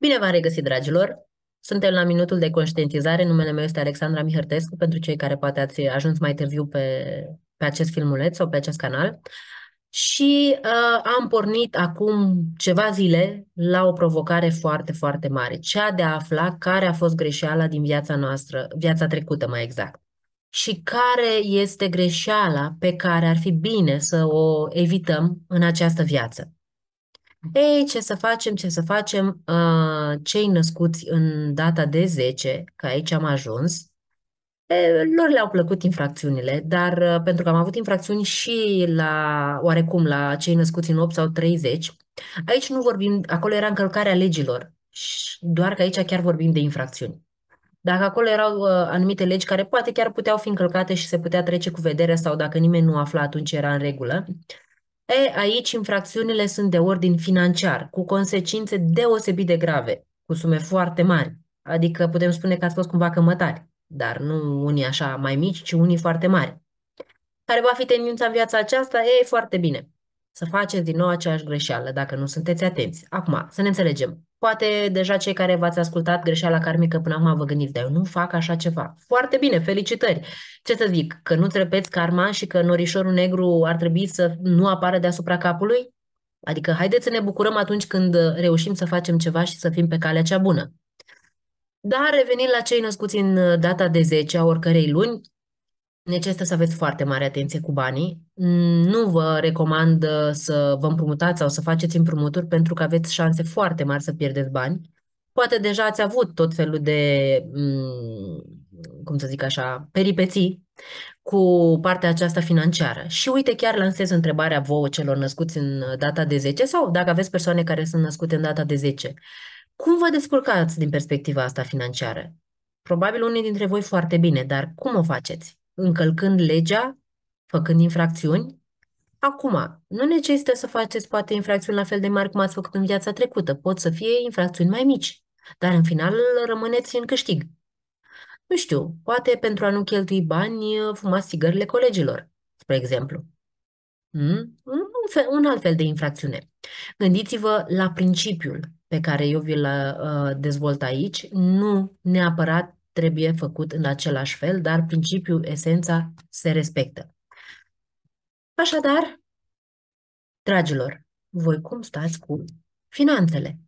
Bine v-am regăsit, dragilor! Suntem la minutul de conștientizare. Numele meu este Alexandra Mihărtescu, pentru cei care poate ați ajuns mai târziu pe, pe acest filmuleț sau pe acest canal. Și uh, am pornit acum ceva zile la o provocare foarte, foarte mare, cea de a afla care a fost greșeala din viața noastră, viața trecută mai exact, și care este greșeala pe care ar fi bine să o evităm în această viață. Ei, ce să facem, ce să facem, ah, cei născuți în data de 10, că aici am ajuns, lor le-au plăcut infracțiunile, dar ah, pentru că am avut infracțiuni și la, oarecum, la cei născuți în 8 sau 30, aici nu vorbim, acolo era încălcarea legilor, doar că aici chiar vorbim de infracțiuni. Dacă acolo erau ah, anumite legi care poate chiar puteau fi încălcate și se putea trece cu vederea sau dacă nimeni nu afla, atunci era în regulă. E, aici infracțiunile sunt de ordin financiar, cu consecințe deosebit de grave, cu sume foarte mari. Adică putem spune că ați fost cumva cămătari, dar nu unii așa mai mici, ci unii foarte mari. Care va fi tendința în viața aceasta? E foarte bine. Să faceți din nou aceeași greșeală dacă nu sunteți atenți. Acum, să ne înțelegem. Poate deja cei care v-ați ascultat greșeala karmică până acum vă gândiți, dar eu nu fac așa ceva. Foarte bine, felicitări! Ce să zic, că nu-ți repeți karma și că norișorul negru ar trebui să nu apară deasupra capului? Adică haideți să ne bucurăm atunci când reușim să facem ceva și să fim pe calea cea bună. Dar revenind la cei născuți în data de 10 a oricărei luni, necesită să aveți foarte mare atenție cu banii. Mm, nu vă recomand uh, să vă împrumutați sau să faceți împrumuturi pentru că aveți șanse foarte mari să pierdeți bani. Poate deja ați avut tot felul de, mm, cum să zic așa, peripeții cu partea aceasta financiară. Și uite, chiar lansez întrebarea vouă celor născuți în uh, data de 10 sau dacă aveți persoane care sunt născute în data de 10. Cum vă descurcați din perspectiva asta financiară? Probabil unii dintre voi foarte bine, dar cum o faceți? încălcând legea, făcând infracțiuni. Acum, nu necesită să faceți poate infracțiuni la fel de mari cum ați făcut în viața trecută. Pot să fie infracțiuni mai mici, dar în final rămâneți în câștig. Nu știu, poate pentru a nu cheltui bani, fumați țigările colegilor, spre exemplu. Hmm? Un, fel, un alt fel de infracțiune. Gândiți-vă la principiul pe care eu vi-l uh, dezvolt aici, nu neapărat trebuie făcut în același fel, dar principiul, esența se respectă. Așadar, dragilor, voi cum stați cu finanțele?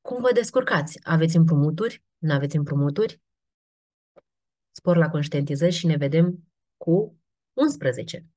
Cum vă descurcați? Aveți împrumuturi? Nu aveți împrumuturi? Spor la conștientizări și ne vedem cu 11.